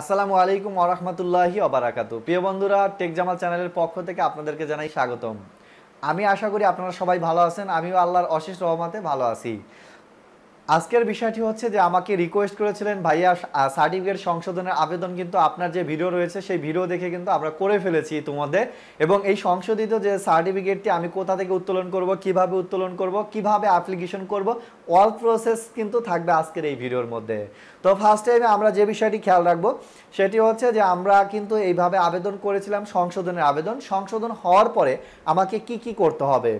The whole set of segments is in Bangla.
আসসালামু আলাইকুম আরহামতুল্লাহি অবরাকাত প্রিয় বন্ধুরা টেক জামাল চ্যানেলের পক্ষ থেকে আপনাদেরকে জানাই স্বাগতম আমি আশা করি আপনারা সবাই ভালো আছেন আমিও আল্লাহর অশেষ রহমাতে ভালো আছি আজকের বিষয়টি হচ্ছে যে আমাকে রিকোয়েস্ট করেছিলেন ভাইয়া সার্টিফিকেট সংশোধনের আবেদন কিন্তু আপনার যে ভিডিও রয়েছে সেই ভিডিও দেখে কিন্তু আমরা করে ফেলেছি তোমাদের এবং এই সংশোধিত যে সার্টিফিকেটটি আমি কোথা থেকে উত্তোলন করব কিভাবে উত্তোলন করব কিভাবে অ্যাপ্লিকেশন করব অল প্রসেস কিন্তু থাকবে আজকের এই ভিডিওর মধ্যে তো ফার্স্ট টাইমে আমরা যে বিষয়টি খেয়াল রাখবো সেটি হচ্ছে যে আমরা কিন্তু এইভাবে আবেদন করেছিলাম সংশোধনের আবেদন সংশোধন হওয়ার পরে আমাকে কি কি করতে হবে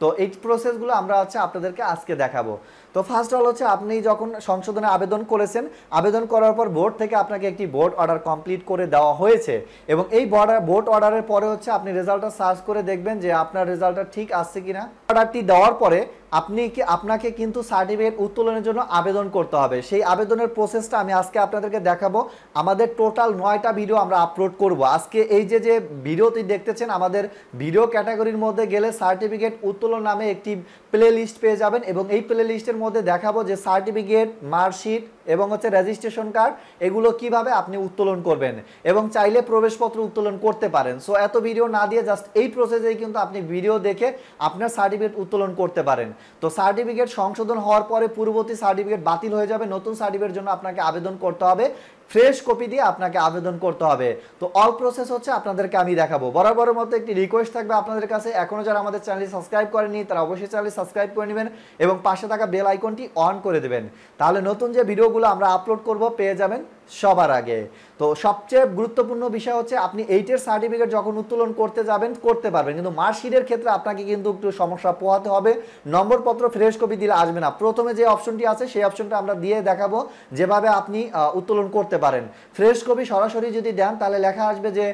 তো এই প্রসেসগুলো আমরা হচ্ছে আপনাদেরকে আজকে দেখাবো তো ফার্স্ট অল হচ্ছে আপনি যখন সংশোধনে আবেদন করেছেন আবেদন করার পর বোর্ড থেকে আপনাকে একটি বোর্ড অর্ডার কমপ্লিট করে দেওয়া হয়েছে এবং এই বর্ডার বোর্ড অর্ডারের পরে হচ্ছে আপনি রেজাল্টটা সার্চ করে দেখবেন যে আপনার রেজাল্টটা ঠিক আসছে কিনা অর্ডারটি দেওয়ার পরে আপনি কি আপনাকে কিন্তু সার্টিফিকেট উত্তোলনের জন্য আবেদন করতে হবে সেই আবেদনের প্রসেসটা আমি আজকে আপনাদেরকে দেখাবো আমাদের টোটাল নয়টা ভিডিও আমরা আপলোড করব আজকে এই যে যে ভিডিওটি দেখতেছেন আমাদের ভিডিও ক্যাটাগরির মধ্যে গেলে সার্টিফিকেট উত্তোলন নামে একটি প্লে লিস্ট পেয়ে যাবেন এবং এই প্লে লিস্টের মধ্যে দেখাবো যে সার্টিফিকেট মার্কশিট এবং হচ্ছে রেজিস্ট্রেশন কার্ড এগুলো কিভাবে আপনি উত্তোলন করবেন এবং চাইলে প্রবেশপত্র উত্তোলন করতে পারেন সো এত ভিডিও না দিয়ে জাস্ট এই প্রসেসেই কিন্তু আপনি ভিডিও দেখে আপনার সার্টিফিকেট উত্তোলন করতে পারেন তো সার্টিফিকেট সংশোধন হওয়ার পরে পূর্ববর্তী সার্টিফিকেট বাতিল হয়ে যাবে নতুন সার্টিফিকেটের জন্য আপনাকে আবেদন করতে হবে ফ্রেশ কপি দিয়ে আপনাকে আবেদন করতে হবে তো অল প্রসেস হচ্ছে আপনাদেরকে আমি দেখাবো বরাবরের মতো একটি রিকোয়েস্ট থাকবে আপনাদের কাছে এখনও যারা আমাদের চ্যানেলটি সাবস্ক্রাইব করেনি তারা অবশ্যই চ্যানেলটি সাবস্ক্রাইব করে নেবেন এবং পাশে থাকা বেল আইকনটি অন করে দেবেন তাহলে নতুন যে ভিডিওগুলো আমরা আপলোড করব পেয়ে যাবেন সবার আগে তো সবচেয়ে গুরুত্বপূর্ণ বিষয় হচ্ছে আপনি এইটের সার্টিফিকেট যখন উত্তোলন করতে যাবেন করতে পারবেন কিন্তু মার্কশিটের ক্ষেত্রে আপনাকে কিন্তু একটু সমস্যা পোহাতে হবে নম্বরপত্র ফ্রেশ কপি দিলে আসবে না প্রথমে যে অপশনটি আছে সেই অপশনটা আমরা দিয়ে দেখাবো যেভাবে আপনি উত্তোলন করতে পারেন ফ্রেশ কপি সরাসরি যদি দেন তাহলে লেখা আসবে যে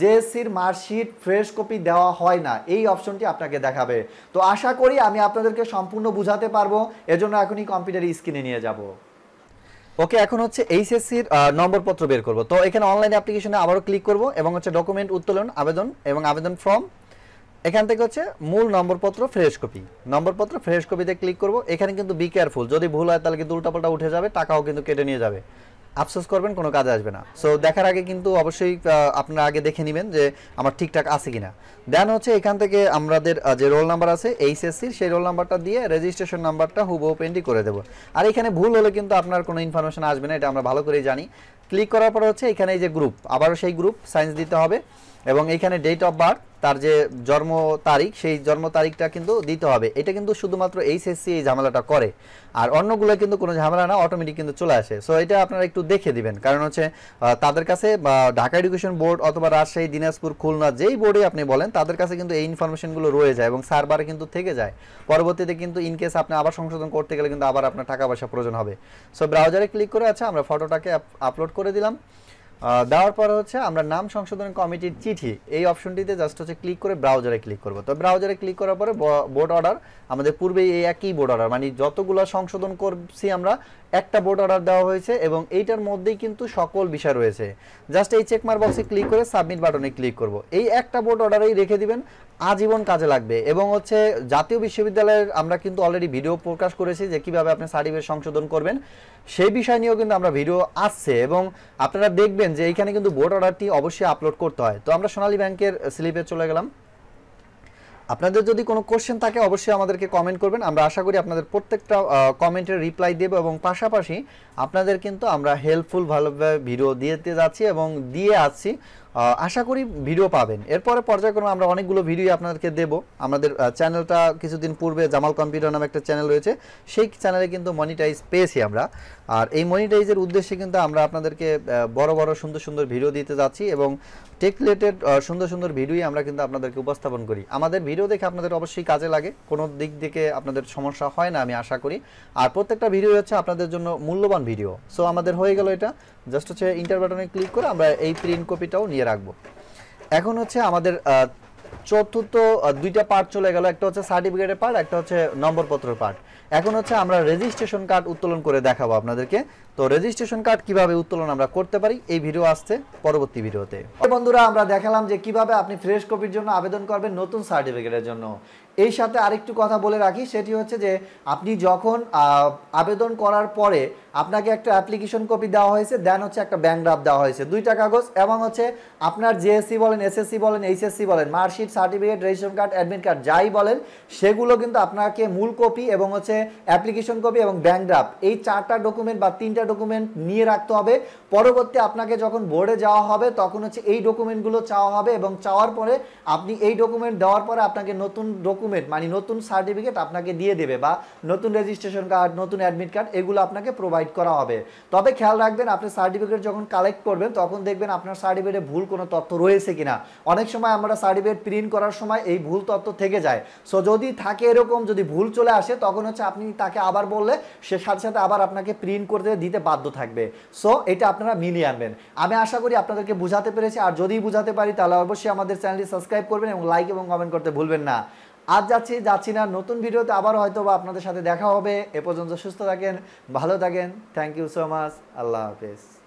জেএসসির মার্কশিট ফ্রেশ কপি দেওয়া হয় না এই অপশনটি আপনাকে দেখাবে তো আশা করি আমি আপনাদেরকে সম্পূর্ণ বুঝাতে পারবো এজন্য এখনই কম্পিউটার স্ক্রিনে নিয়ে যাব ওকে এখন হচ্ছে এইচএসসির নম্বরপত্র বের করব তো এখানে অনলাইন অ্যাপ্লিকেশনে আবারও ক্লিক করব এবং হচ্ছে ডকুমেন্ট উত্তোলন আবেদন এবং আবেদন ফর্ম এখান থেকে হচ্ছে মূল নম্বরপত্র ফ্রেশ কপি নম্বরপত্র ফ্রেশ কপিতে ক্লিক করব এখানে কিন্তু বি কেয়ারফুল যদি ভুল হয় তাহলে কিন্তু উল্টাপাল্টা উঠে যাবে টাকাও কিন্তু কেটে নিয়ে যাবে আফসোস করবেন কোনো কাজে আসবে না সো দেখার আগে কিন্তু অবশ্যই আপনারা আগে দেখে নেবেন যে আমার ঠিকঠাক আছে কিনা দেন হচ্ছে এখান থেকে আমাদের যে রোল নাম্বার আছে এইচএসসির সেই রোল নাম্বারটা দিয়ে রেজিস্ট্রেশন নাম্বারটা হুবহু এন্ট্রি করে দেবো আর এখানে ভুল হলে কিন্তু আপনার কোনো ইনফরমেশন আসবে না এটা আমরা ভালো করেই জানি ক্লিক করার পর হচ্ছে এখানে এই যে গ্রুপ আবারও সেই গ্রুপ সাইন্স দিতে হবে এবং এখানে ডেট অফ বার্থ তার যে জন্ম তারিখ সেই জন্ম তারিখটা কিন্তু দিতে হবে এটা কিন্তু শুধুমাত্র এইচএসসি এই ঝামেলাটা করে আর অন্যগুলো কিন্তু কোনো ঝামেলা না অটোমেটিক কিন্তু চলে আসে সো এটা আপনারা একটু দেখে দিবেন কারণ হচ্ছে তাদের কাছে ঢাকা এডুকেশন বোর্ড অথবা রাজশাহী দিনাজপুর খুলনা যেই বোর্ডে আপনি বলেন তাদের কাছে কিন্তু এই ইনফরমেশনগুলো রয়ে যায় এবং সার্ভারে কিন্তু থেকে যায় পরবর্তীতে কিন্তু ইনকেস আপনি আবার সংশোধন করতে গেলে কিন্তু আবার আপনার টাকা পয়সা প্রয়োজন হবে সো ব্রাউজারে ক্লিক করে আচ্ছা আমরা ফটোটাকে আপলোড করে দিলাম দেওয়ার পর হচ্ছে আমরা নাম সংশোধন কমিটির চিঠি এই অপশনটিতে জাস্ট হচ্ছে ক্লিক করে ব্রাউজারে ক্লিক করবো তো ব্রাউজারে ক্লিক করার পরে বোর্ড অর্ডার আমাদের পূর্বে এই একই বোর্ড অর্ডার মানে যতগুলো সংশোধন করছি আমরা একটা বোর্ড অর্ডার দেওয়া হয়েছে এবং এইটার মধ্যেই কিন্তু সকল বিষয় রয়েছে জাস্ট এই চেকমার বক্সে ক্লিক করে সাবমিট বাটনে ক্লিক করব এই একটা বোর্ড অর্ডারেই রেখে দিবেন আজীবন কাজে লাগবে এবং হচ্ছে জাতীয় বিশ্ববিদ্যালয়ের আমরা কিন্তু অলরেডি ভিডিও প্রকাশ করেছি যে কিভাবে আপনি সার্টিফিকেট সংশোধন করবেন সেই বিষয় নিয়েও কিন্তু আমরা ভিডিও আসছে এবং আপনারা দেখবেন দেখেন যে এইখানে কিন্তু বোর্ড অর্ডারটি অবশ্যই আপলোড করতে হয় তো আমরা সোনালী ব্যাংকের স্লিপে চলে গেলাম আপনাদের যদি কোনো কোশ্চেন থাকে অবশ্যই আমাদেরকে কমেন্ট করবেন আমরা আশা করি আপনাদের প্রত্যেকটা কমেন্টের রিপ্লাই দেব এবং পাশাপাশি আপনাদের কিন্তু আমরা হেল্পফুল ভালোভাবে ভিডিও দিয়ে যাচ্ছি এবং দিয়ে আসছি আশা করি ভিডিও পাবেন এরপরে পর্যায়ক্রমে আমরা অনেকগুলো ভিডিও আপনাদেরকে দেব আমাদের চ্যানেলটা কিছুদিন পূর্বে জামাল কম্পিউটার নামে একটা চ্যানেল রয়েছে সেই চ্যানেলে কিন্তু মনিটাইজ পেয়েছি আমরা আর এই মনিটাইজের উদ্দেশ্যে কিন্তু আমরা আপনাদেরকে বড় বড় সুন্দর সুন্দর ভিডিও দিতে যাচ্ছি এবং টেক রিলেটেড সুন্দর সুন্দর ভিডিওই আমরা কিন্তু আপনাদেরকে উপস্থাপন করি আমাদের ভিডিও দেখে আপনাদের অবশ্যই কাজে লাগে কোনো দিক থেকে আপনাদের সমস্যা হয় না আমি আশা করি আর প্রত্যেকটা ভিডিও হচ্ছে আপনাদের জন্য মূল্যবান ভিডিও সো আমাদের হয়ে গেল এটা জাস্ট হচ্ছে ইন্টার বাটনে ক্লিক করে আমরা এই প্রিন্ট কপিটাও নিয়ে নিয়ে রাখবো এখন হচ্ছে আমাদের চতুর্থ দুইটা পার্ট চলে গেল একটা হচ্ছে সার্টিফিকেটের পার্ট একটা হচ্ছে নম্বরপত্রের পার্ট এখন হচ্ছে আমরা রেজিস্ট্রেশন কার্ড উত্তোলন করে দেখাবো আপনাদেরকে তো রেজিস্ট্রেশন কার্ড কিভাবে উত্তোলন আমরা করতে পারি এই ভিডিও আসছে পরবর্তী ভিডিওতে বন্ধুরা আমরা দেখালাম যে কিভাবে আপনি ফ্রেশ কপির জন্য আবেদন করবেন নতুন সার্টিফিকেটের জন্য এই সাথে আরেকটু কথা বলে রাখি সেটি হচ্ছে যে আপনি যখন আবেদন করার পরে আপনাকে একটা অ্যাপ্লিকেশন কপি দেওয়া হয়েছে দেন হচ্ছে একটা ব্যাঙ্ক ড্রাফ দেওয়া হয়েছে দুইটা কাগজ এবং হচ্ছে আপনার জিএসসি বলেন এসএসসি বলেন এইচএসসি বলেন marksheet certificate ration card admit card যাই বলেন সেগুলো কিন্তু আপনাকে মূল কপি এবং হচ্ছে অ্যাপ্লিকেশন কপি এবং ব্যাংক ড্রাফ এই চারটা ডকুমেন্ট বা তিনটা ডকুমেন্ট নিয়ে রাখতে হবে পরবর্তী আপনাকে যখন বোর্ডে যাওয়া হবে তখন হচ্ছে এই ডকুমেন্টগুলো চাওয়া হবে এবং চাওয়ার পরে আপনি এই ডকুমেন্ট দেওয়ার পরে আপনাকে নতুন ডকুমেন্ট ডকুমেন্ট মানে নতুন সার্টিফিকেট আপনাকে দিয়ে দেবে বা নতুন রেজিস্ট্রেশন কার্ড নতুন অ্যাডমিট কার্ড এগুলো আপনাকে প্রোভাইড করা হবে তবে খেয়াল রাখবেন আপনি সার্টিফিকেট যখন কালেক্ট করবেন তখন দেখবেন আপনার সার্টিফিকেটে ভুল কোনো তথ্য রয়েছে কিনা অনেক সময় আমরা সার্টিফিকেট প্রিন্ট করার সময় এই ভুল তথ্য থেকে যায় সো যদি থাকে এরকম যদি ভুল চলে আসে তখন হচ্ছে আপনি তাকে আবার বললে সে সাথে সাথে আবার আপনাকে প্রিন্ট করতে দিতে বাধ্য থাকবে সো এটা আপনারা মিলিয়ে আনবেন আমি আশা করি আপনাদেরকে বুঝাতে পেরেছি আর যদি বুঝাতে পারি তাহলে অবশ্যই আমাদের চ্যানেলটি সাবস্ক্রাইব করবেন এবং লাইক এবং কমেন্ট করতে ভুলবেন না আজ যাচ্ছি যাচ্ছি না নতুন ভিডিওতে আবার হয়তো বা আপনাদের সাথে দেখা হবে এ পর্যন্ত সুস্থ থাকেন ভালো থাকেন thank you so much Allah হাফেজ